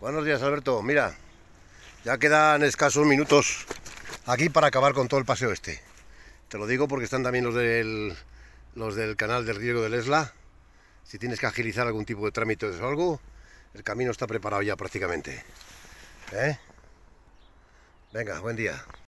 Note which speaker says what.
Speaker 1: Buenos días, Alberto. Mira, ya quedan escasos minutos aquí para acabar con todo el paseo este. Te lo digo porque están también los del, los del canal del riego del Esla. Si tienes que agilizar algún tipo de trámite o algo, el camino está preparado ya prácticamente.
Speaker 2: ¿Eh? Venga, buen día.